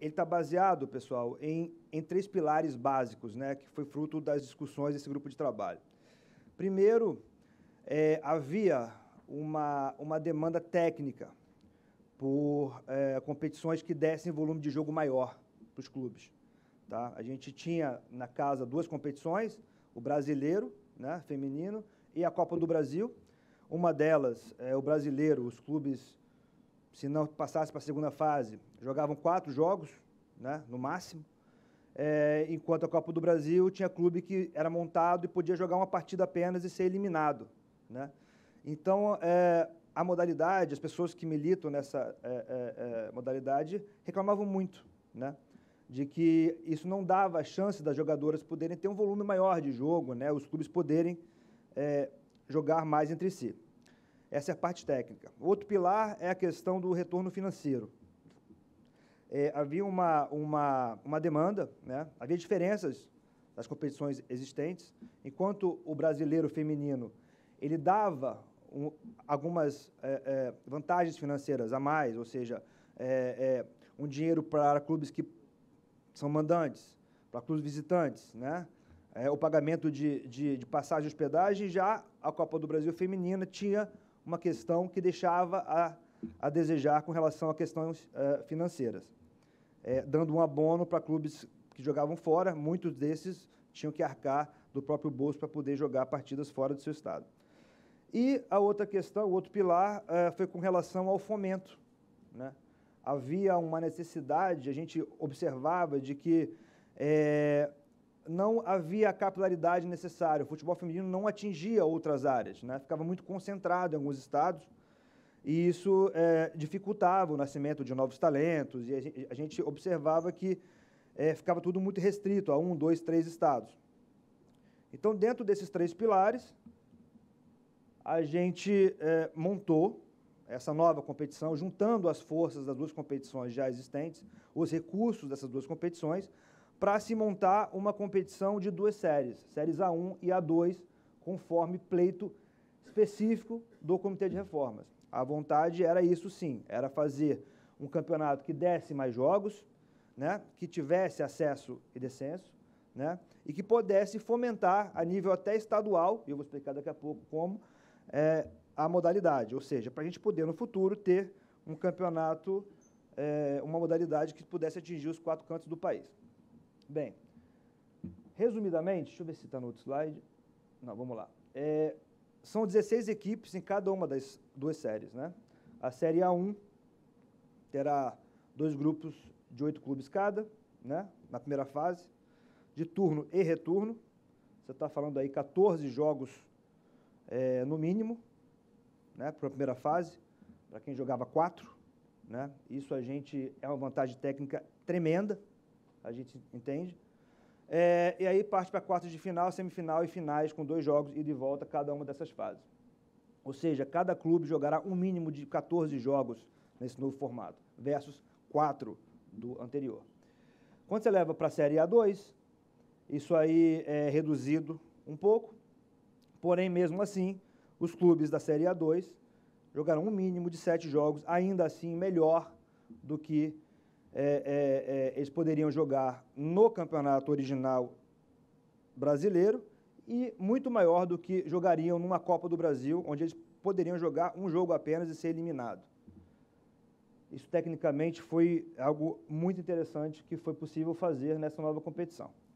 ele está baseado, pessoal, em, em três pilares básicos, né, que foi fruto das discussões desse grupo de trabalho. Primeiro, é, havia uma, uma demanda técnica por é, competições que dessem volume de jogo maior para os clubes. Tá? A gente tinha na casa duas competições, o brasileiro, né, feminino, e a Copa do Brasil. Uma delas, é, o brasileiro, os clubes se não passasse para a segunda fase, jogavam quatro jogos, né, no máximo. É, enquanto a Copa do Brasil tinha clube que era montado e podia jogar uma partida apenas e ser eliminado. Né? Então, é, a modalidade, as pessoas que militam nessa é, modalidade reclamavam muito né? de que isso não dava a chance das jogadoras poderem ter um volume maior de jogo, né? os clubes poderem jogar mais entre si. Essa é a parte técnica. Outro pilar é a questão do retorno financeiro. É, havia uma, uma, uma demanda, né? havia diferenças das competições existentes. Enquanto o brasileiro feminino ele dava um, algumas é, é, vantagens financeiras a mais, ou seja, é, é, um dinheiro para clubes que são mandantes, para clubes visitantes, né? É, o pagamento de, de, de passagem e hospedagem, já a Copa do Brasil Feminina tinha uma questão que deixava a, a desejar com relação a questões uh, financeiras, é, dando um abono para clubes que jogavam fora, muitos desses tinham que arcar do próprio bolso para poder jogar partidas fora do seu estado. E a outra questão, o outro pilar, uh, foi com relação ao fomento. Né? Havia uma necessidade, a gente observava de que é, não havia a capilaridade necessária. O futebol feminino não atingia outras áreas, né? ficava muito concentrado em alguns estados e isso é, dificultava o nascimento de novos talentos e a gente, observava que é, ficava tudo muito restrito a um, dois, três estados. Então, dentro desses três pilares, a gente é, montou essa nova competição, juntando as forças das duas competições já existentes, os recursos dessas duas competições, para se montar uma competição de duas séries, séries A1 e A2, conforme pleito específico do Comitê de Reformas. A vontade era isso sim, era fazer um campeonato que desse mais jogos, né, que tivesse acesso e descenso, né, e que pudesse fomentar a nível até estadual, e eu vou explicar daqui a pouco como, é, a modalidade, ou seja, para a gente poder no futuro ter um campeonato, é, uma modalidade que pudesse atingir os quatro cantos do país. Bem, resumidamente, deixa eu ver se está no outro slide. Não, vamos lá. É, são 16 equipes em cada uma das duas séries, né? A série A1 terá dois grupos de oito clubes cada, né? Na primeira fase, de turno e retorno. Você está falando aí 14 jogos é, no mínimo, né? Para a primeira fase, para quem jogava quatro, né? Isso a gente é uma vantagem técnica tremenda, a gente entende. É, e aí parte para quartos de final, semifinal e finais, com dois jogos e de volta cada uma dessas fases. Ou seja, cada clube jogará um mínimo de 14 jogos nesse novo formato, versus quatro do anterior. Quando você leva para a Série A2, isso aí é reduzido um pouco, porém, mesmo assim, os clubes da Série A2 jogarão um mínimo de sete jogos, ainda assim melhor do que é, é, é, eles poderiam jogar no campeonato original brasileiro e muito maior do que jogariam numa Copa do Brasil, onde eles poderiam jogar um jogo apenas e ser eliminado. Isso tecnicamente foi algo muito interessante que foi possível fazer nessa nova competição.